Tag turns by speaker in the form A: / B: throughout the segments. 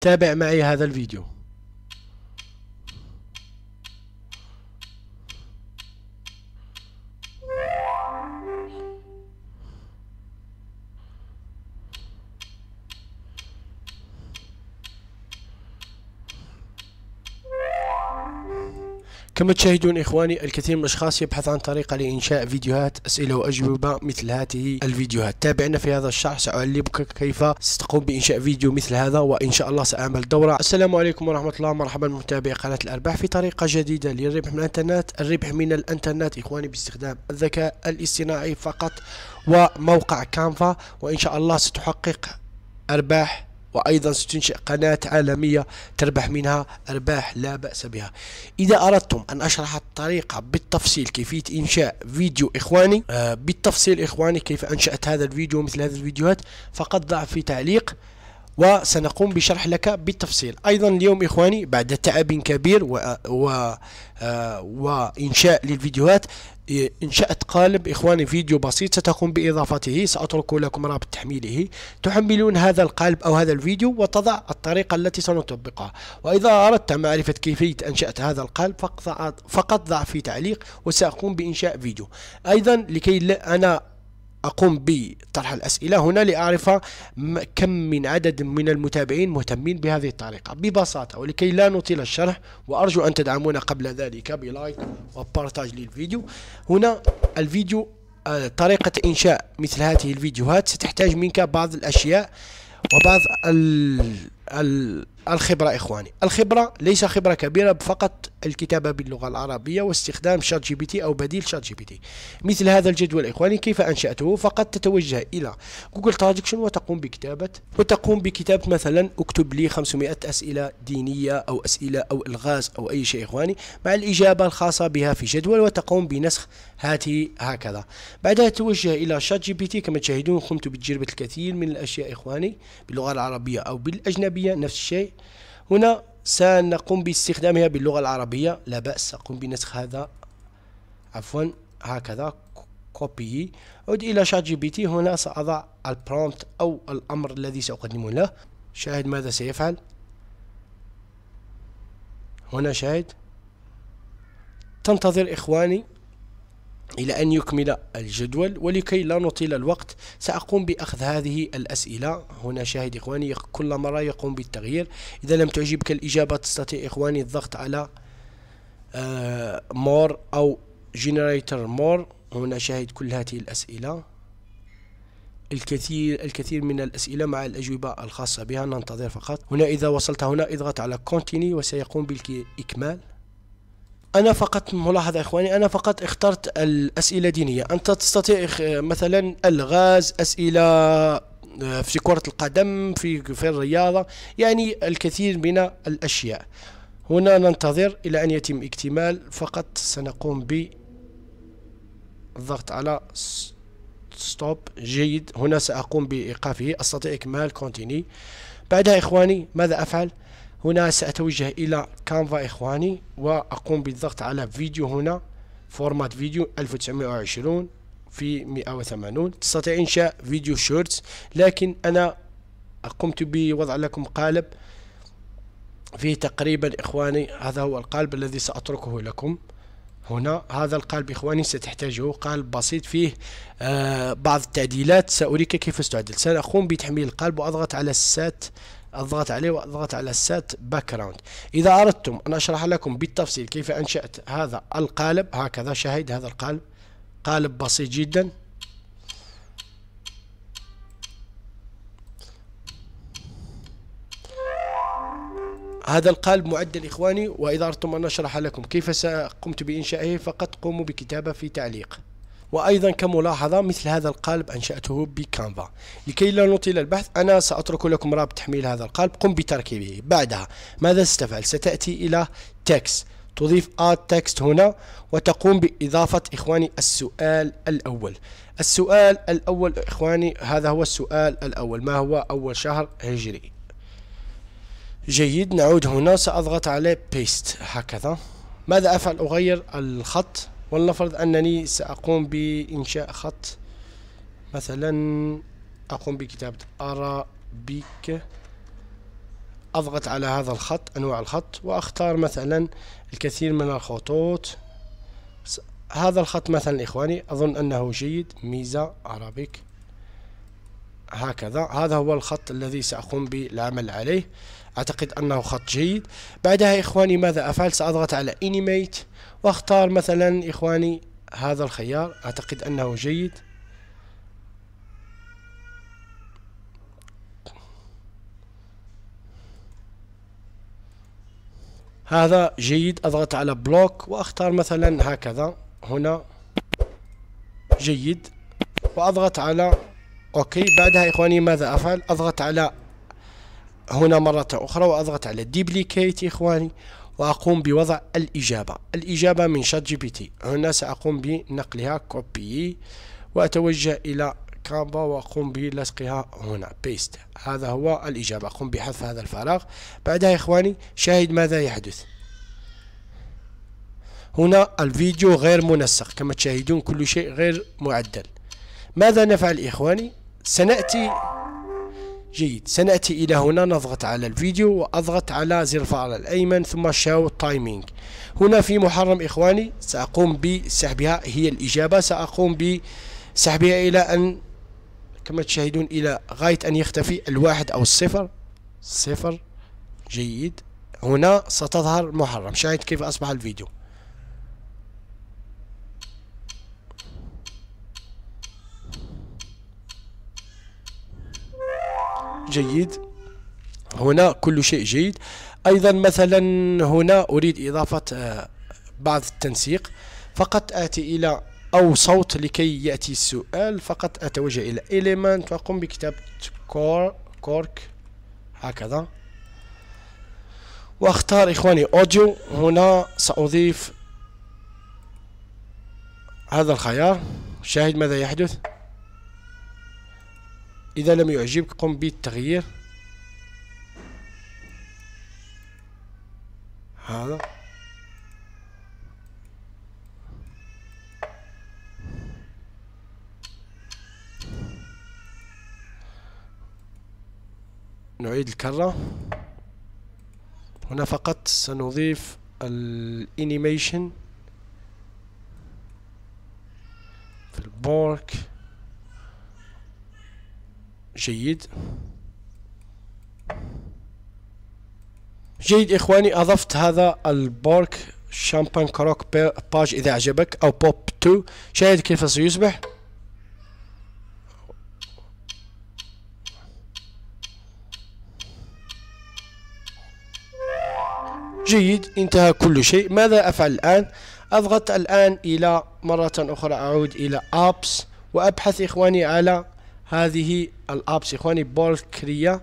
A: تابع معي هذا الفيديو كما تشاهدون إخواني الكثير من الأشخاص يبحث عن طريقة لإنشاء فيديوهات أسئلة وأجوبة مثل هذه الفيديوهات تابعنا في هذا الشرح سأعلمك كيف ستقوم بإنشاء فيديو مثل هذا وإن شاء الله سأعمل دورة السلام عليكم ورحمة الله مرحبا متابعي قناة الأرباح في طريقة جديدة للربح من الإنترنت الربح من الإنترنت إخواني باستخدام الذكاء الاصطناعي فقط وموقع كانفا وإن شاء الله ستحقق أرباح وأيضا ستنشئ قناة عالمية تربح منها أرباح لا بأس بها إذا أردتم أن أشرح الطريقة بالتفصيل كيفية إنشاء فيديو إخواني آه بالتفصيل إخواني كيف أنشأت هذا الفيديو مثل هذه الفيديوهات فقد ضع في تعليق وسنقوم بشرح لك بالتفصيل أيضا اليوم إخواني بعد تعب كبير و... و... آه، وإنشاء للفيديوهات انشأت قالب إخواني فيديو بسيط ستقوم بإضافته سأترك لكم رابط تحميله تحملون هذا القالب أو هذا الفيديو وتضع الطريقة التي سنطبقها وإذا أردت معرفة كيفية انشأت هذا القالب فقط ضع في تعليق وسأقوم بإنشاء فيديو أيضا لكي أنا أقوم بطرح الأسئلة هنا لأعرف كم من عدد من المتابعين مهتمين بهذه الطريقة ببساطة ولكي لا نطيل الشرح وأرجو أن تدعمونا قبل ذلك بلايك وبارتاج للفيديو هنا الفيديو آه، طريقة إنشاء مثل هذه الفيديوهات ستحتاج منك بعض الأشياء وبعض ال الخبرة إخواني الخبرة ليس خبرة كبيرة فقط الكتابة باللغة العربية واستخدام شات جي بي تي أو بديل شات جي بي تي مثل هذا الجدول إخواني كيف أنشأته فقط تتوجه إلى جوجل ترادكشن وتقوم بكتابة وتقوم بكتابة مثلا اكتب لي 500 أسئلة دينية أو أسئلة أو إلغاز أو أي شيء إخواني مع الإجابة الخاصة بها في جدول وتقوم بنسخ هاته هكذا بعدها توجه إلى شات جي بي تي كما تشاهدون قمت بتجربة الكثير من الأشياء إخواني باللغة العربية أو بالأجنبية الأجنبية نفس الشيء هنا سنقوم باستخدامها باللغة العربية لا بأس أقوم بنسخ هذا عفوا هكذا كوبي عد إلى شات جي بي تي هنا سأضع البرومت أو الأمر الذي سأقدمه له شاهد ماذا سيفعل هنا شاهد تنتظر إخواني إلى أن يكمل الجدول ولكي لا نطيل الوقت سأقوم بأخذ هذه الأسئلة هنا شاهد إخواني كل مرة يقوم بالتغيير إذا لم تعجبك الإجابة تستطيع إخواني الضغط على مور آه، أو جنريتر مور هنا شاهد كل هذه الأسئلة الكثير الكثير من الأسئلة مع الأجوبة الخاصة بها ننتظر فقط هنا إذا وصلت هنا اضغط على كونتيني وسيقوم بالإكمال أنا فقط ملاحظة إخواني أنا فقط اخترت الأسئلة دينية أنت تستطيع مثلا الغاز أسئلة آه، في كرة القدم في في الرياضة يعني الكثير من الأشياء هنا ننتظر إلى أن يتم اكتمال فقط سنقوم بالضغط على ستوب جيد هنا سأقوم بإيقافه أستطيع إكمال كونتيني بعدها إخواني ماذا أفعل؟ هنا سأتوجه إلى كانفا إخواني وأقوم بالضغط على فيديو هنا فورمات فيديو 1920 في 180 تستطيع إنشاء فيديو شورتس لكن أنا قمت بوضع لكم قالب فيه تقريبا إخواني هذا هو القالب الذي سأتركه لكم هنا هذا القالب إخواني ستحتاجه قالب بسيط فيه آه بعض التعديلات سأريك كيف ستعدل سنقوم بتحميل القالب وأضغط على السات اضغط عليه واضغط على باك background اذا اردتم ان اشرح لكم بالتفصيل كيف انشأت هذا القالب هكذا شاهد هذا القالب قالب بسيط جدا هذا القالب معدل إخواني وإذا أردتم أن أشرح لكم كيف قمت بإنشائه فقط قوموا بكتابة في تعليق وأيضا كملاحظة مثل هذا القالب أنشأته بكانفا لكي لا نطيل البحث أنا سأترك لكم رابط تحميل هذا القالب قم بتركيبه بعدها ماذا ستفعل ستأتي إلى تكست تضيف آد تكست هنا وتقوم بإضافة إخواني السؤال الأول السؤال الأول إخواني هذا هو السؤال الأول ما هو أول شهر هجري جيد نعود هنا سأضغط على بيست هكذا ماذا أفعل أغير الخط ولنفرض أنني سأقوم بإنشاء خط مثلا أقوم بكتابة أرابيك أضغط على هذا الخط أنواع الخط وأختار مثلا الكثير من الخطوط هذا الخط مثلا إخواني أظن أنه جيد ميزة أرابيك هكذا هذا هو الخط الذي سأقوم بالعمل عليه أعتقد أنه خط جيد بعدها إخواني ماذا أفعل سأضغط على انيميت وأختار مثلا إخواني هذا الخيار أعتقد أنه جيد هذا جيد أضغط على بلوك وأختار مثلا هكذا هنا جيد وأضغط على أوكي بعدها إخواني ماذا أفعل أضغط على هنا مرة أخرى وأضغط على ديبليكيت إخواني وأقوم بوضع الإجابة الإجابة من شات جي بي تي هنا سأقوم بنقلها كوبي وأتوجه إلى كامبا وأقوم بلصقها هنا بيست هذا هو الإجابة أقوم بحذف هذا الفراغ بعدها إخواني شاهد ماذا يحدث هنا الفيديو غير منسق كما تشاهدون كل شيء غير معدل ماذا نفعل إخواني سنأتي جيد سنأتي إلى هنا نضغط على الفيديو وأضغط على زر الفأر الأيمن ثم شاو تايمينج هنا في محرم إخواني سأقوم بسحبها هي الإجابة سأقوم بسحبها إلى أن كما تشاهدون إلى غاية أن يختفي الواحد أو الصفر صفر جيد هنا ستظهر محرم شاهد كيف أصبح الفيديو جيد هنا كل شيء جيد ايضا مثلا هنا اريد اضافه آه، بعض التنسيق فقط اتي الى او صوت لكي ياتي السؤال فقط اتوجه الى element واقوم بكتابه كور كورك هكذا واختار اخواني اوديو هنا ساضيف هذا الخيار شاهد ماذا يحدث إذا لم يعجبك قم بالتغيير هذا نعيد الكرة هنا فقط سنضيف الانيميشن في البورك جيد جيد اخواني اضفت هذا البورك شامبان كروك باج اذا عجبك او بوب 2 شاهد كيف سيصبح جيد انتهى كل شيء ماذا افعل الان اضغط الان الى مرة اخرى اعود الى ابس وابحث اخواني على هذه الابس اخواني بولكرية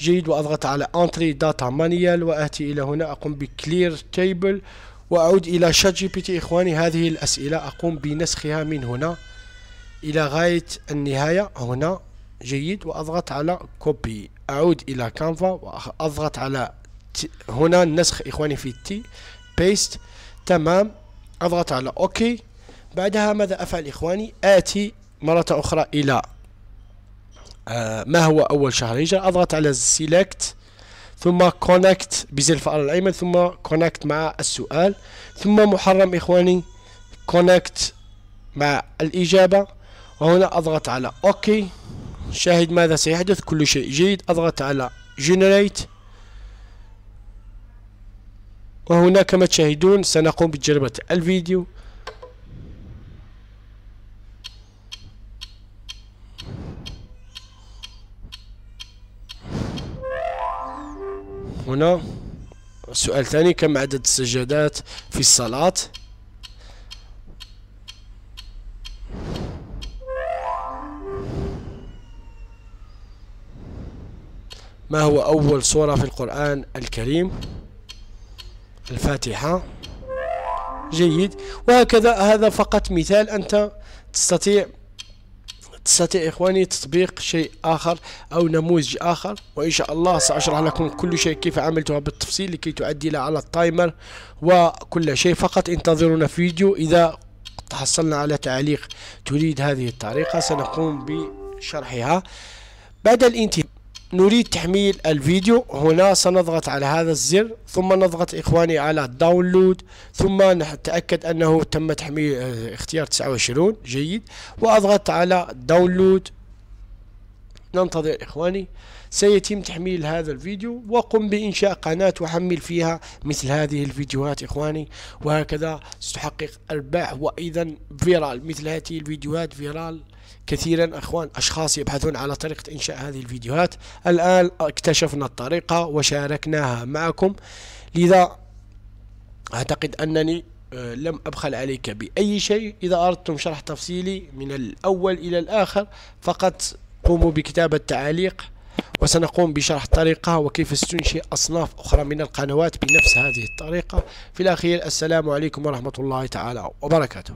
A: جيد واضغط على انتري داتا مانيال واتي الى هنا اقوم بكلير تيبل واعود الى شات جي بي تي اخواني هذه الاسئلة اقوم بنسخها من هنا الى غاية النهاية هنا جيد واضغط على كوبي اعود الى كانفا واضغط على هنا النسخ اخواني في تي بيست تمام اضغط على اوكي بعدها ماذا افعل اخواني اتي مرة اخرى الى آه، ما هو أول شهر هجرة أضغط على سيلكت ثم كونكت بزر الفأر الأيمن ثم كونكت مع السؤال ثم محرم إخواني كونكت مع الإجابة وهنا أضغط على أوكي شاهد ماذا سيحدث كل شيء جيد أضغط على جنريت وهنا كما تشاهدون سنقوم بتجربة الفيديو هنا سؤال ثاني كم عدد السجدات في الصلاة ما هو أول سورة في القرآن الكريم الفاتحة جيد وهكذا هذا فقط مثال أنت تستطيع تستطيع إخواني تطبيق شيء آخر أو نموذج آخر وإن شاء الله سأشرح لكم كل شيء كيف عملتها بالتفصيل لكي تعدل على التايمر وكل شيء فقط انتظرونا في فيديو إذا تحصلنا على تعليق تريد هذه الطريقة سنقوم بشرحها بعد الانتهاء نريد تحميل الفيديو هنا سنضغط على هذا الزر ثم نضغط إخواني على داونلود ثم نتأكد أنه تم تحميل آه، اختيار 29 جيد وأضغط على داونلود ننتظر إخواني سيتم تحميل هذا الفيديو وقم بإنشاء قناة وحمل فيها مثل هذه الفيديوهات إخواني وهكذا ستحقق أرباح وأيضا فيرال مثل هذه الفيديوهات فيرال كثيرا أخوان أشخاص يبحثون على طريقة إنشاء هذه الفيديوهات الآن اكتشفنا الطريقة وشاركناها معكم لذا أعتقد أنني آه، لم أبخل عليك بأي شيء إذا أردتم شرح تفصيلي من الأول إلى الآخر فقط سنقوم بكتابة تعليق وسنقوم بشرح الطريقة وكيف استنشئ أصناف أخرى من القنوات بنفس هذه الطريقة في الأخير السلام عليكم ورحمة الله تعالى وبركاته